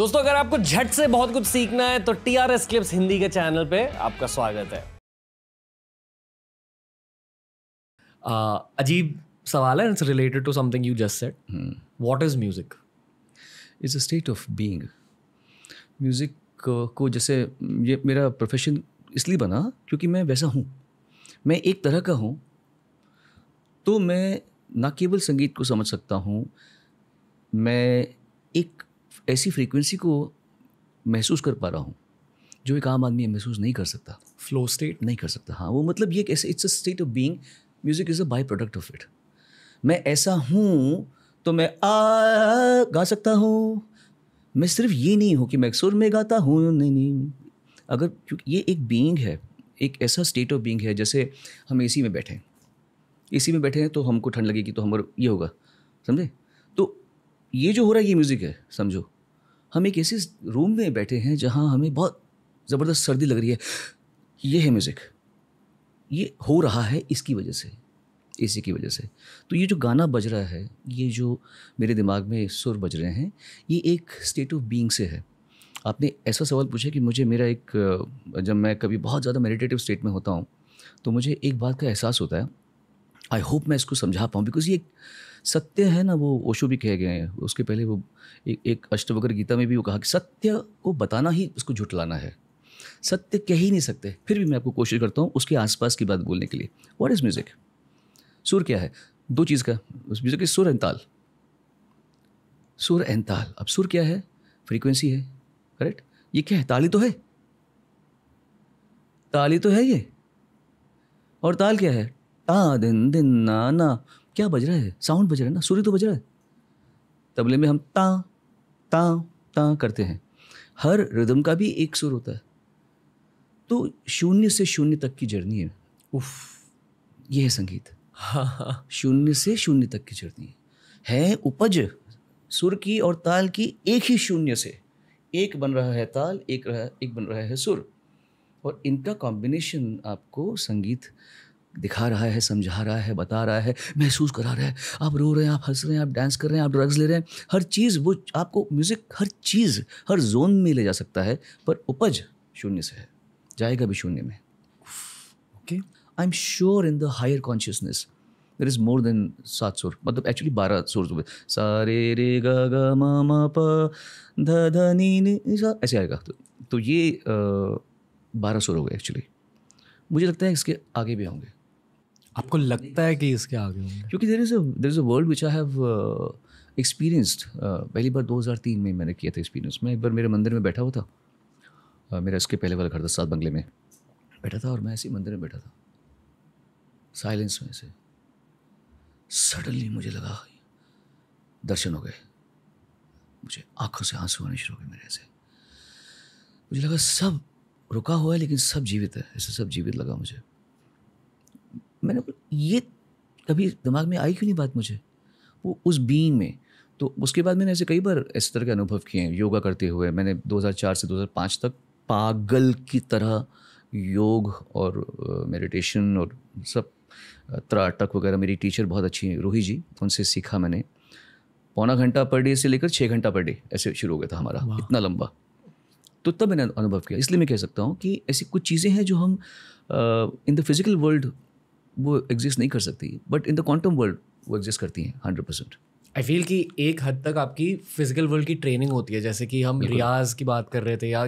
दोस्तों अगर आपको झट से बहुत कुछ सीखना है तो T R S clips Hindi के चैनल पे आपका स्वागत है अजीब सवाल है it's related to something you just said what is music is a state of being music को जैसे mm, ये मेरा प्रोफेशन इसलिए बना क्योंकि मैं वैसा हूँ मैं एक तरह का हूँ तो मैं ना केवल संगीत को समझ सकता हूँ मैं एक ऐसी फ्रीक्वेंसी को महसूस कर पा रहा हूँ जो एक आम आदमी महसूस नहीं कर सकता फ्लो स्टेट नहीं कर सकता हाँ वो मतलब ये ऐसे it's a state of being music is a by product of it मैं ऐसा हूँ तो मैं आ गा सकता हूँ मैं सिर्फ ये नहीं हूँ कि मैं सुर में गाता हूँ नहीं नहीं अगर क्योंकि ये एक बीइंग है एक ऐसा स्टेट ऑफ बींग है जैसे हम ए में बैठे हैं एसी में बैठे हैं तो हमको ठंड लगेगी तो हमारा ये होगा समझे ये जो हो रहा है ये म्यूज़िक है समझो हम एक ऐसे रूम में बैठे हैं जहाँ हमें बहुत ज़बरदस्त सर्दी लग रही है ये है म्यूज़िक ये हो रहा है इसकी वजह से एसी की वजह से तो ये जो गाना बज रहा है ये जो मेरे दिमाग में सुर बज रहे हैं ये एक स्टेट ऑफ बीइंग से है आपने ऐसा सवाल पूछा कि मुझे मेरा एक जब मैं कभी बहुत ज़्यादा मेडिटेटिव स्टेट में होता हूँ तो मुझे एक बात का एहसास होता है आई होप मैं इसको समझा पाऊँ बिकॉज ये सत्य है ना वो ओशो भी कहे गए हैं उसके पहले वो ए, एक अष्टवक्र गीता में भी वो कहा कि सत्य को बताना ही उसको झुटलाना है सत्य कह ही नहीं सकते फिर भी मैं आपको कोशिश करता हूँ उसके आसपास की बात बोलने के लिए वॉट इज़ म्यूज़िक सुर क्या है दो चीज़ का उस म्यूज़िक सुर एन ताल सुर एंताल ताल अब सुर क्या है फ्रीक्वेंसी है करेक्ट ये क्या है ताली तो है ताली तो है ये और ताल क्या है टा दिन दिन ना ना क्या बज रहा है साउंड बज रहा है ना सूर्य तो बज रहा है तबले में हम ता ता ता करते हैं हर रिदम का भी एक सुर होता है तो शून्य से शून्य तक की जर्नी है उफ ये है संगीत हाँ, हाँ। शून्य से शून्य तक की जर्नी है उपज सुर की और ताल की एक ही शून्य से एक बन रहा है ताल एक रहा एक बन रहा है सुर और इनका कॉम्बिनेशन आपको संगीत दिखा रहा है समझा रहा है बता रहा है महसूस करा रहा है आप रो रहे हैं आप हंस रहे हैं आप डांस कर रहे हैं आप ड्रग्स ले रहे हैं हर चीज़ वो आपको म्यूज़िक हर चीज़ हर जोन में ले जा सकता है पर उपज शून्य से है जाएगा भी शून्य में okay I am sure in the higher consciousness there is more than सात सुर मतलब एक्चुअली बारह सुर हुए तो सारे रे ग गा प ध ध नी नी ऐसे आएगा तो, तो ये बारह सुर हो गए एक्चुअली मुझे लगता है इसके आगे भी होंगे आपको लगता है कि इसके आगे होंगे क्योंकि there is there is a world which I have experienced पहली बार 2003 में मैंने किया था एक्सपीरियंस मैं एक बार मेरे मंदिर में बैठा हुआ था uh, मेरा इसके पहले वाला घर था सात बंगले में बैठा था और मैं ऐसे मंदिर में बैठा था साइलेंस में से सडनली मुझे लगा दर्शन हो गए मुझे आंखों से आंसू आने शुरू हो गए मेरे ऐसे मुझे लगा सब रुका हुआ है लेकिन सब जीवित है ऐसे सब जीवित लगा मुझे मैंने ये कभी दिमाग में आई क्यों नहीं बात मुझे वो उस बीइंग में तो उसके बाद मैंने ऐसे कई बार इस तरह के अनुभव किए हैं योगा करते हुए मैंने 2004 से 2005 तक पागल की तरह योग और मेडिटेशन और सब त्राटक वगैरह मेरी टीचर बहुत अच्छी हैं रूही जी उनसे सीखा मैंने पौना घंटा पर डे से लेकर छः घंटा पर डे ऐसे शुरू हो गया था हमारा इतना लंबा तो तब मैंने अनुभव किया इसलिए मैं कह सकता हूँ कि ऐसी कुछ चीज़ें हैं जो हम इन द फिज़िकल वर्ल्ड वो एग्जिस्ट नहीं कर सकती but in the quantum world वो एग्जिस्ट करती हैं हंड्रेड परसेंट आई फील कि एक हद तक आपकी फिजिकल वर्ल्ड की ट्रेनिंग होती है जैसे कि हम रियाज की बात कर रहे थे या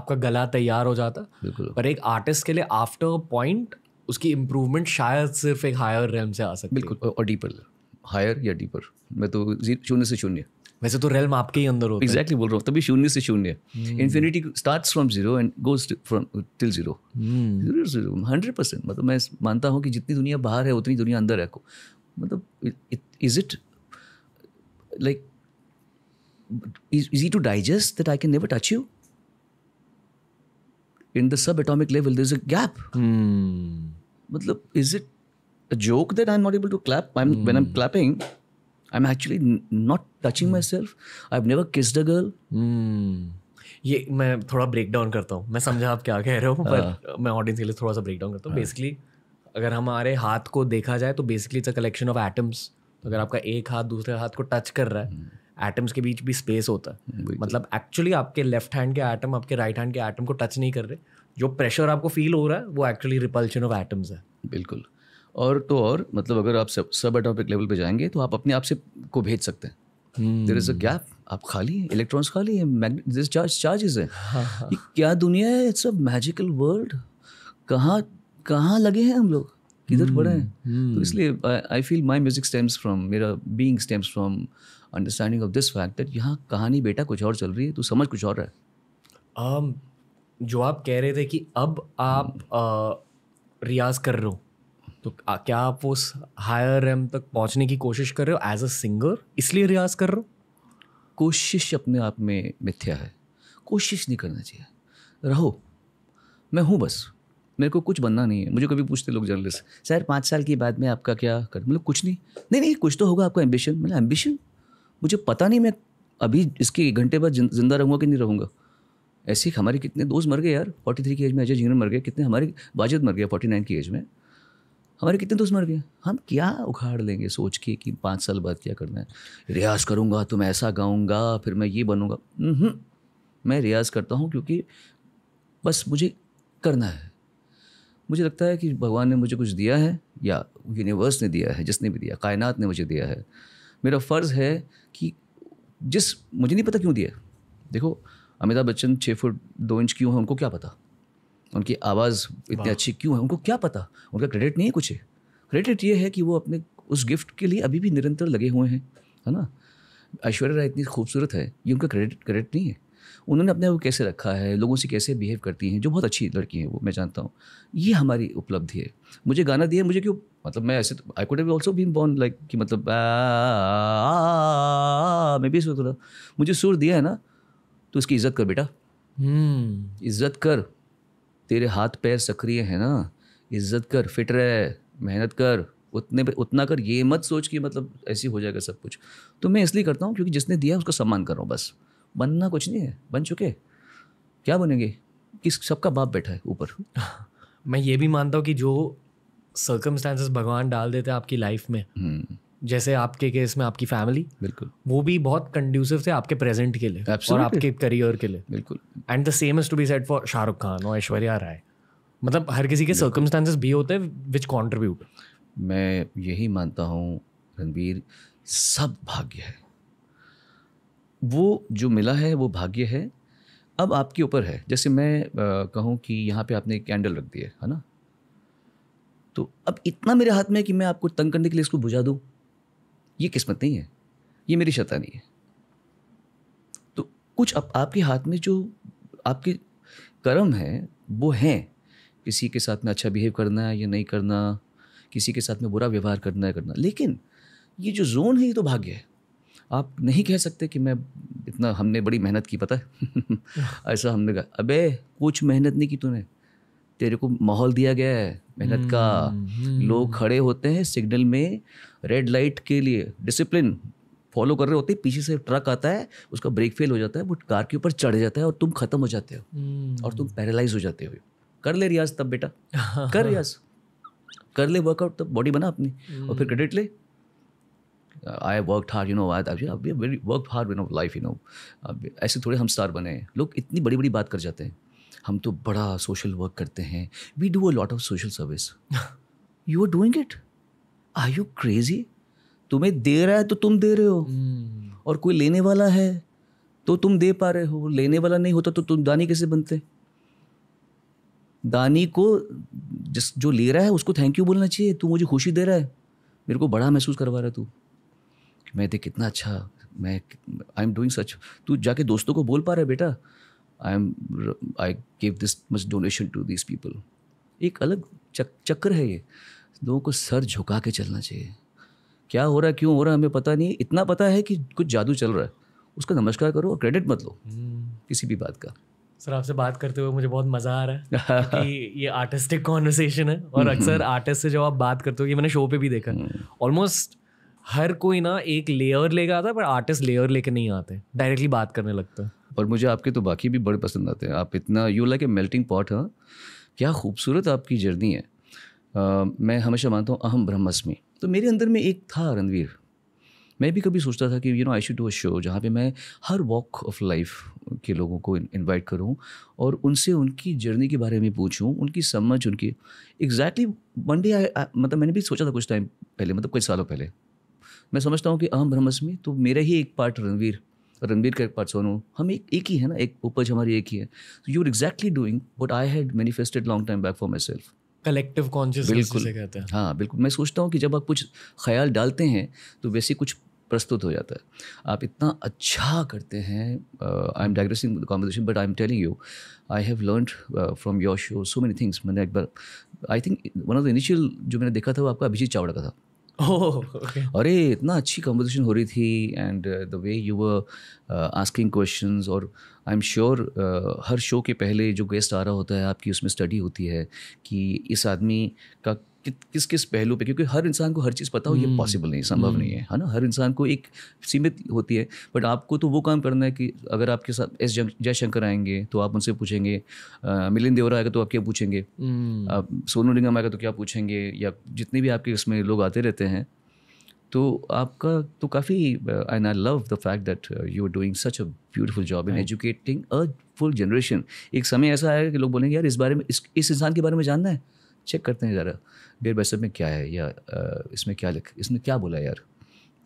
आपका गला तैयार हो जाता बिल्कुल पर एक आर्टिस्ट के लिए आफ्टर पॉइंट उसकी इम्प्रूवमेंट शायद सिर्फ एक हायर रैम से आ सकती बिल्कुल और डीपर हायर या डीपर मैं तो शून्य से शून्य वैसे तो रेलम आपके ही अंदर होता exactly है बोल रहा हूँ तभी शून्य से शून्य infinity start from zero and goes from till zero hundred percent मतलब मैं मानता हूँ कि जितनी दुनिया बाहर है उतनी दुनिया अंदर है को मतलब is it like easy to digest that I can never touch you in the subatomic level there is a gap मतलब is it a joke that I am not able to clap I am when I am clapping am actually not touching myself I never never kissed a girl ये मैं थोड़ा break down करता हूँ मैं समझा आप क्या कह रहे हो पर हाँ। मैं ऑडियंस के लिए थोड़ा सा ब्रेक डाउन करता हूँ बेसिकली हाँ। अगर हमारे हाथ को देखा जाए तो basically it's a collection of atoms अगर आपका एक हाथ दूसरे हाथ को टच कर रहा है एटम्स hmm. के बीच भी स्पेस होता है मतलब एक्चुअली आपके लेफ्ट हैंड के एटम आपके राइट हैंड के एटम को टच नहीं कर रहे जो प्रेशर आपको फील हो रहा है वो एक्चुअली रिपल्शन ऑफ एटम्स है बिल्कुल और तो और मतलब अगर आप सब सब एटॉपिक लेवल पे जाएंगे तो आप अपने आप से को भेज सकते हैं देर इज़ अ गैप आप खाली हैं इलेक्ट्रॉन्स खाली हैं मैग्नेट चार्ज चार्जेस हैं हाँ, हाँ, हाँ। क्या दुनिया है इट्स अ मैजिकल वर्ल्ड कहाँ कहाँ लगे हैं हम लोग किधर पड़े हैं हम्म, तो हम्म। इसलिए I feel my music stems from मेरा being stems from understanding of this fact that यहाँ कहानी बेटा कुछ और चल रही है तो समझ कुछ और है um, जो आप कह रहे थे कि अब आप uh, रियाज कर रहे हो तो क्या आप वो हायर रैम तक पहुंचने की कोशिश कर रहे हो एज अ सिंगर इसलिए रियाज कर रहे हो कोशिश अपने आप में मिथ्या है कोशिश नहीं करना चाहिए रहो मैं हूँ बस मेरे को कुछ बनना नहीं है मुझे कभी पूछते लोग जर्नलिस्ट सर पाँच साल के बाद में आपका क्या कर मतलब कुछ नहीं नहीं नहीं कुछ तो होगा आपका एम्बिशन मतलब एम्बिशन मुझे पता नहीं मैं अभी इसके एक घंटे बाद जिंदा रहूँगा कि नहीं रहूँगा ऐसे ही हमारे कितने दोस्त मर गए यार फोर्टी थ्री की एज में अजय जीवन मर गए कितने हमारे वाजिद मर गए फोर्टी नाइन की एज में हमारे कितने दोस्त मर गए हम क्या उखाड़ लेंगे सोच के कि पाँच साल बाद क्या करना है रियाज़ करूँगा तो मैं ऐसा गाऊँगा फिर मैं ये बनूँगा हम्म, मैं रियाज़ करता हूँ क्योंकि बस मुझे करना है मुझे लगता है कि भगवान ने मुझे कुछ दिया है या यूनिवर्स ने दिया है जिसने भी दिया कायनात ने मुझे दिया है मेरा फ़र्ज़ है कि जिस मुझे नहीं पता क्यों दिया देखो अमिताभ बच्चन छः फुट दो इंच क्यों है उनको क्या पता उनकी आवाज़ इतनी अच्छी क्यों है उनको क्या पता उनका क्रेडिट नहीं है कुछ है क्रेडिट ये है कि वो अपने उस गिफ्ट के लिए अभी भी निरंतर लगे हुए हैं है ना ऐश्वर्या राय इतनी खूबसूरत है ये उनका क्रेडिट क्रेडिट नहीं है उन्होंने अपने को कैसे रखा है लोगों से कैसे बिहेव करती हैं जो बहुत अच्छी लड़की हैं वो मैं जानता हूँ ये हमारी उपलब्धि है मुझे गाना दिया मुझे क्यों मतलब मैं ऐसे I could also been born like कि मतलब मैं भी सोच रहा मुझे सुर दिया है ना तो उसकी इज्जत कर बेटा हम्म। इज्जत कर तेरे हाथ पैर सक्रिय है ना इज्जत कर फिट रह मेहनत कर उतने उतना कर ये मत सोच कि मतलब ऐसी हो जाएगा सब कुछ तो मैं इसलिए करता हूँ क्योंकि जिसने दिया उसका सम्मान कर रहा हूँ बस बनना कुछ नहीं है बन चुके क्या बनेंगे किस सबका बाप बैठा है ऊपर मैं ये भी मानता हूँ कि जो सर्कमस्टांसेस भगवान डाल देते हैं आपकी लाइफ में हम्म। जैसे आपके केस में आपकी फैमिली बिल्कुल वो भी बहुत कंड्यूसिव थे आपके प्रेजेंट के लिए और आपके करियर के लिए बिल्कुल and the same is to be set for Shahrukh Khan और ऐश्वर्या राय मतलब हर किसी के सर्कमस्टांसिस भी होते हैं विच कॉन्ट्रीब्यूट मैं यही मानता हूँ रणबीर सब भाग्य है वो जो मिला है वो भाग्य है अब आपके ऊपर है जैसे मैं कहूँ कि यहाँ पे आपने कैंडल रख दिया है ना तो अब इतना मेरे हाथ में है कि मैं आपको तंग करने के लिए इसको बुझा दूँ ये किस्मत नहीं है ये मेरी शता नहीं है तो कुछ अब आपके हाथ में जो आपके कर्म है वो हैं किसी के साथ में अच्छा बिहेव करना है या नहीं करना किसी के साथ में बुरा व्यवहार करना है करना लेकिन ये जो जोन है ये तो भाग्य है आप नहीं कह सकते कि मैं इतना हमने बड़ी मेहनत की पता है ऐसा हमने कहा अबे कुछ मेहनत नहीं की तूने तेरे को माहौल दिया गया है मेहनत का हम्म, हम्म। लोग खड़े होते हैं सिग्नल में रेड लाइट के लिए डिसिप्लिन फॉलो कर रहे होते हैं पीछे से ट्रक आता है उसका ब्रेक फेल हो जाता है वो कार के ऊपर चढ़ जाता है और तुम खत्म हो जाते हो हम्म। और तुम पैरालाइज हो जाते हो कर ले रियाज तब बेटा कर रियाज कर ले वर्कआउट तब बॉडी बना अपनी और फिर क्रेडिट हम्म। ले I work hard you know I very work hard you know life you know ऐसे थोड़े हम स्टार बने हैं लोग इतनी बड़ी बड़ी बात कर जाते हैं हम तो बड़ा सोशल वर्क करते हैं we do a lot of social service you are doing it are you crazy तुम्हें दे रहा है तो तुम दे रहे हो hmm. और कोई लेने वाला है तो तुम दे पा रहे हो लेने वाला नहीं होता तो तुम दानी कैसे बनते दानी को जिस जो ले रहा है उसको थैंक यू बोलना चाहिए तू मुझे खुशी दे रहा है मेरे को बड़ा महसूस करवा रहा है तू मैं देख कितना अच्छा मैं आई एम डूइंग सच तू जाके दोस्तों को बोल पा रहा है बेटा I am I give this much donation to this people एक अलग चक, चक्र है ये लोगों को सर झुका के चलना चाहिए क्या हो रहा है क्यों हो रहा है हमें पता नहीं इतना पता है कि कुछ जादू चल रहा है उसका नमस्कार करो और क्रेडिट मत लो हम्म। किसी भी बात का सर आपसे बात करते हुए मुझे बहुत मज़ा आ रहा है कि ये आर्टिस्टिक कॉन्वर्सेशन है और हम्म, अक्सर आर्टिस्ट हम्म। से जब आप बात करते हो ये मैंने शो पे भी देखा ऑलमोस्ट हर कोई ना एक लेयर लेकर आता है पर आर्टिस्ट लेयर लेके नहीं आते डायरेक्टली बात करने लगता है और मुझे आपके तो बाकी भी बड़े पसंद आते हैं आप इतना you like a melting pot हाँ क्या खूबसूरत आपकी जर्नी है आ, मैं हमेशा मानता हूँ अहम ब्रह्मस्मी तो मेरे अंदर में एक था रणवीर मैं भी कभी सोचता था कि you know I should do a show जहाँ पे मैं हर वॉक ऑफ लाइफ के लोगों को इनवाइट करूँ और उनसे उनकी जर्नी के बारे में पूछूँ उनकी समझ उनकी एग्जैक्टली वन डे मतलब मैंने भी सोचा था कुछ टाइम पहले मतलब कुछ सालों पहले मैं समझता हूँ कि अहम ब्रह्मस्मि तो मेरा ही एक पार्ट रणवीर रणवीर का एक पार्ट सोनू हम एक एक ही है ना एक उपज हमारी एक ही है you are exactly doing but I had manifested long time back for myself collective conscious बिल्कुल कहते हैं हाँ बिल्कुल मैं सोचता हूँ कि जब आप कुछ ख्याल डालते हैं तो वैसे कुछ प्रस्तुत हो जाता है आप इतना अच्छा करते हैं I am digressing the but I am telling you I have learn from your show so many things मैंने एक बार I think one of the initial जो मैंने देखा था वो आपका अभिजीत चावड़ा का था अरे oh, इतना अच्छी कॉम्पोजिशन हो रही थी and the way you were asking question और आई एम श्योर हर शो के पहले जो गेस्ट आ रहा होता है आपकी उसमें स्टडी होती है कि इस आदमी का कि, किस किस पहलू पे क्योंकि हर इंसान को हर चीज़ पता हो ये पॉसिबल हम्म। नहीं संभव नहीं है हम्म। है ना हर इंसान को एक सीमित होती है बट आपको तो वो काम करना है कि अगर आपके साथ एस जयशंकर आएंगे तो आप उनसे पूछेंगे मिलिंद देवरा आएगा तो आप क्या पूछेंगे आप हम्म। सोनू निगम आएगा तो क्या पूछेंगे या जितने भी आपके इसमें लोग आते रहते हैं तो आपका तो काफ़ी and I love the fact that you are doing such a beautiful job in educating a full generation एक समय ऐसा आएगा कि लोग बोलेंगे यार इस बारे में इस इंसान के बारे में जानना है चेक करते हैं ज़रा बेर बाई में क्या है या इसमें क्या लिख इसमें क्या बोला यार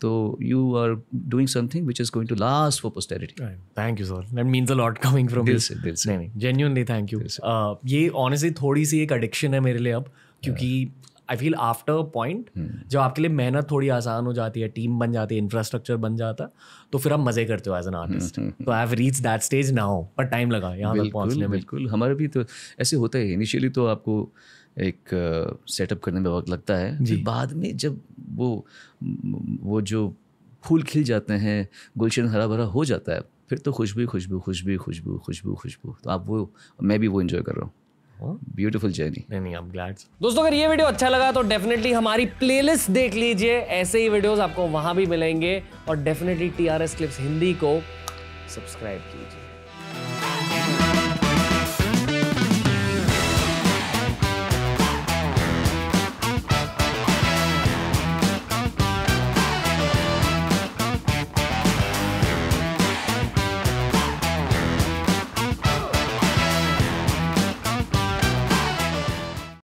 तो you are doing something which is going to last for posterity thank you sir that means a lot coming from दिल से दिल से नहीं जेन्यूनली थैंक यू ये ऑनेस्टली थोड़ी सी एक एडिक्शन है मेरे लिए अब क्योंकि आई फील आफ्टर पॉइंट जब आपके लिए मेहनत थोड़ी आसान हो जाती है टीम बन जाती है इंफ्रास्ट्रक्चर बन जाता तो फिर आप मजे करते हो एज एन आर्टिस्ट तो I have reach that stage now पर टाइम लगा यहाँ तक पहुँचने बिल्कुल हमारे भी तो ऐसे होता है इनिशियली तो आपको एक सेटअप करने में वक्त लगता है फिर बाद में जब वो वो जो फूल खिल जाते हैं गुलशन हरा भरा हो जाता है फिर तो खुशबू खुशबू खुशबू खुशबू खुशबू खुशबू तो आप वो मैं भी वो इन्जॉय कर रहा हूँ ब्यूटीफुल हाँ। जर्नी नहीं नहीं आप ग्लैड दोस्तों अगर ये वीडियो अच्छा लगा तो डेफिनेटली हमारी प्लेलिस्ट देख लीजिए ऐसे ही वीडियोस आपको वहां भी मिलेंगे और डेफिनेटली टीआरएस क्लिप्स हिंदी को सब्सक्राइब कीजिए